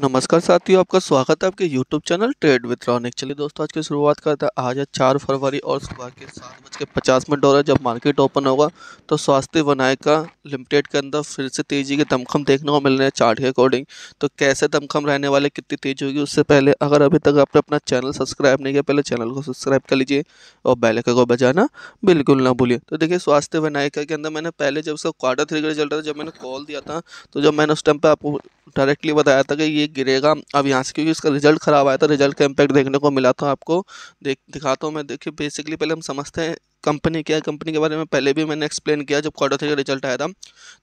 नमस्कार साथियों आपका स्वागत है आपके YouTube channel trade with Ronik चलिए दोस्तों आज की शुरुआत करते हैं आज है चार फरवरी और सुबह के सात बज के पचास मिनट डॉलर जब मार्केट ओपन होगा तो स्वास्थ्य विनायका लिमिटेड के अंदर फिर से तेजी के दमखम देखने को मिल रहे हैं चार्ट के अकॉर्डिंग तो कैसे दमखम रहने वाले कितनी तेज होगी उससे पहले अगर अभी तक आपने अपना चैनल सब्सक्राइब नहीं किया पहले चैनल को सब्सक्राइब कर लीजिए और बैलका को बजाना बिल्कुल ना भूलिए तो देखिए स्वास्थ्य विनायका के अंदर मैंने पहले जब उसका क्वार्टर थ्री का रिजल्ट था जब मैंने कॉल दिया था तो जब मैंने उस टाइम पर आपको डायरेक्टली बताया था कि ये ये गिरेगा अब यहाँ से क्योंकि इसका रिजल्ट ख़राब आया था रिजल्ट का इम्पैक्ट देखने को मिला था आपको देख दिखाता हूँ मैं देखिए बेसिकली पहले हम समझते हैं कंपनी क्या है कंपनी के बारे में पहले भी मैंने एक्सप्लेन किया जब क्वार्टर थ्री का रिजल्ट आया था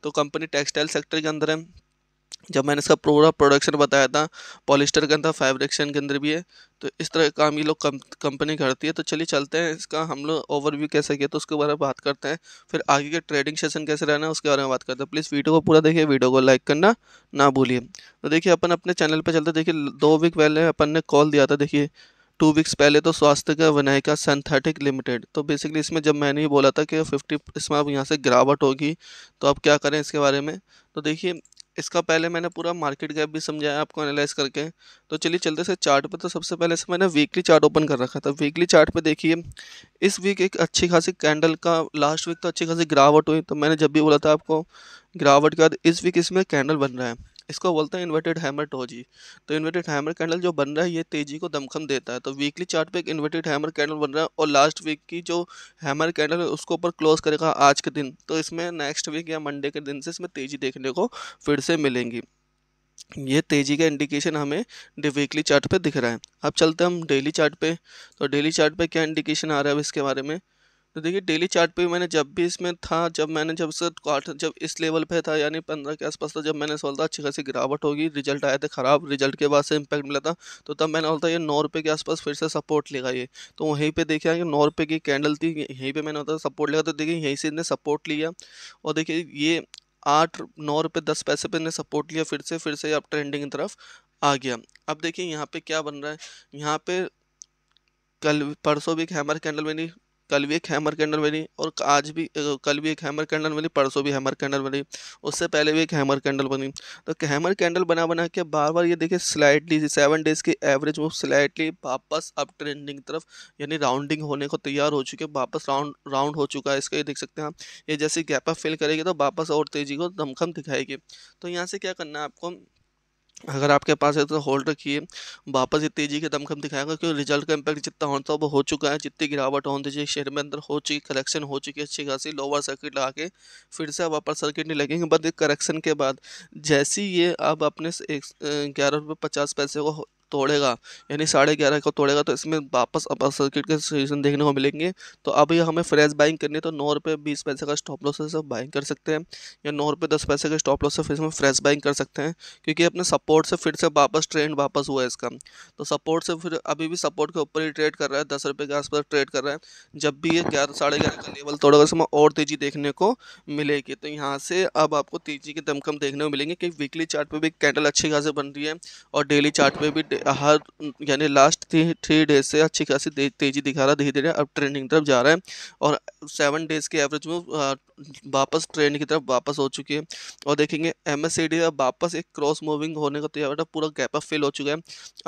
तो कंपनी टेक्सटाइल सेक्टर के अंदर है जब मैंने इसका पूरा प्रोडक्शन बताया था पॉलिस्टर के अंदर फैब्रिक्शन के अंदर भी है तो इस तरह काम ये लोग कंपनी करती है तो चलिए चलते हैं इसका हम लोग ओवरव्यू कैसे किया तो उसके बारे में बात करते हैं फिर आगे के ट्रेडिंग सेशन कैसे रहना है उसके बारे में बात करते हैं प्लीज़ वीडियो को पूरा देखिए वीडियो को लाइक करना ना भूलिए तो देखिए अपन अपने चैनल पर चलते देखिए दो वीक पहले अपन ने कॉल दिया था देखिए टू वीक्स पहले तो स्वास्थ्य का विनायका सिंथेटिक लिमिटेड तो बेसिकली इसमें जब मैंने ये बोला था कि फिफ्टी इसमें अब यहाँ से गिरावट होगी तो आप क्या करें इसके बारे में तो देखिए इसका पहले मैंने पूरा मार्केट गैप भी समझाया आपको एनालाइज करके तो चलिए चलते से चार्ट पे तो सबसे पहले से मैंने वीकली चार्ट ओपन कर रखा था वीकली चार्ट पे देखिए इस वीक एक अच्छी खासी कैंडल का लास्ट वीक तो अच्छी खासी गिरावट हुई तो मैंने जब भी बोला था आपको गिरावट के बाद इस वीक इसमें कैंडल बन रहा है इसको बोलते हैं इन्वर्टेड हैमर टोजी तो इन्वर्टेड हैमर कैंडल जो बन रहा है ये तेजी को दमखम देता है तो वीकली चार्ट पे एक इन्वर्टेड हैमर कैंडल बन रहा है और लास्ट वीक की जो हैमर कैंडल है उसको ऊपर क्लोज करेगा आज के दिन तो इसमें नेक्स्ट वीक या मंडे के दिन से इसमें तेजी देखने को फिर से मिलेंगी ये तेज़ी का इंडिकेशन हमें वीकली चार्ट पे दिख रहा है अब चलते हम डेली चार्ट पे तो डेली चार्ट पे क्या इंडिकेशन आ रहा है अब इसके बारे में तो देखिए डेली चार्ट पे मैंने जब भी इसमें था जब मैंने जब से क्वार्टर जब इस लेवल पे था यानी पंद्रह के आसपास था जब मैंने सोचा था अच्छी खासी गिरावट होगी रिजल्ट आया था ख़राब रिजल्ट के बाद से इम्पैक्ट मिला था तो तब मैंने बोलता ये नौ रुपये के आसपास फिर से सपोर्ट लेगा ये तो वहीं पर देखा कि नौ रुपये की कैंडल थी यहीं पर मैंने होता सपोर्ट लेगा तो देखिए यहीं से इन्हें सपोर्ट लिया और देखिए ये आठ नौ रुपये दस पैसे पर इन्हें सपोर्ट लिया फिर से फिर से अब ट्रेंडिंग की तरफ आ गया अब देखिए यहाँ पर क्या बन रहा है यहाँ पर कल परसों भी एक हैमर कैंडल बनी कल भी एक हैमर कैंडल बनी और आज भी कल भी एक हैमर कैंडल बनी परसों भी हैमर कैंडल बनी उससे पहले भी एक हैमर कैंडल बनी तो हैमर कैंडल बना बना के बार बार ये देखिए स्लाइडली सेवन डेज़ की एवरेज वो स्लाइडली वापस अप ट्रेंडिंग तरफ यानी राउंडिंग होने को तैयार हो चुके वापस राउंड राउंड हो चुका है इसका ये देख सकते हैं हम ये जैसे गैप अप फिल करेगी तो वापस और तेज़ी को धमखम दिखाएगी तो यहाँ से क्या करना है आपको अगर आपके पास है तो होल्ड रखिए वापस ही तेज़ी के दमखम दिखाएगा क्योंकि रिजल्ट का इम्पैक्ट जितना होना था वो हो चुका है जितनी गिरावट होने दीजिए शेयर में अंदर हो चुकी करेक्शन हो चुकी है अच्छी खासी लोअर सर्किट लगा के फिर से अब अपर सर्किट नहीं लगेंगे बट करेक्शन के बाद जैसे ही ये अब अपने ग्यारह रुपये पचास पैसे को तोड़ेगा यानी साढ़े ग्यारह को तोड़ेगा तो इसमें वापस अपर सर्किट के सीजन देखने को मिलेंगे तो अभी हमें फ्रेश बाइंग करनी है तो नौ रुपये बीस पैसे का स्टॉप लॉस से बाइंग कर सकते हैं या नौ रुपये दस पैसे का स्टॉप लॉस से फिर इसमें फ्रेश बाइंग कर सकते हैं क्योंकि अपने सपोर्ट से फिर से वापस ट्रेंड वापस हुआ है इसका तो सपोर्ट से फिर अभी भी सपोर्ट के ऊपर ही ट्रेड कर रहा है दस रुपये के आसपास ट्रेड कर रहा है जब भी ये ग्यारह साढ़े ग्यारह का लेवल तोड़ेगा इसमें और तेज़ी देखने को मिलेगी तो यहाँ से अब आपको तेज़ी के दमकम देखने को मिलेंगे कि वीकली चार्ट पर भी कैंडल अच्छी खासी बन रही है और डेली चार्ट पर भी हर यानी लास्ट थ्री थ्री डेज से अच्छी खासी तेज़ी दिखा रहा है धीरे धीरे अब ट्रेंडिंग की तरफ जा रहा है और सेवन डेज़ के एवरेज में वापस ट्रेंड की तरफ वापस हो चुकी है और देखेंगे एम एस वापस एक क्रॉस मूविंग होने का तैयार तो पूरा गैप अप फिल हो चुका है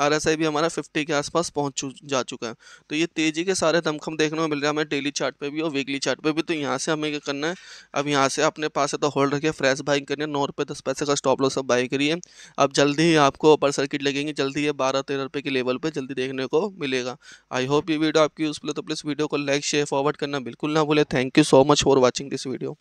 आर एस आई भी हमारा फिफ्टी के आसपास पहुँच जा चुका है तो ये तेज़ी के सारे दमखम देखने को मिल रहे हैं हमें डेली चार्ट पे भी और वीकली चार्ट पे भी तो यहाँ से हमें क्या करना है अब यहाँ से अपने पास है तो होल्ड रखिए फ्रेश बाइंग करनी है नौ रुपये दस पैसे का स्टॉप लॉस सब बाई करिए अब जल्दी ही आपको अपर सर्किट लगेंगे जल्दी ये बारह तेरह रुपये के लेवल पे जल्दी देखने को मिलेगा आई होप ये वीडियो आपकी यूजफुल है तो प्लीज़ वीडियो को लाइक शेयर फॉरवर्ड करना बिल्कुल ना भूले thank you so much for watching this video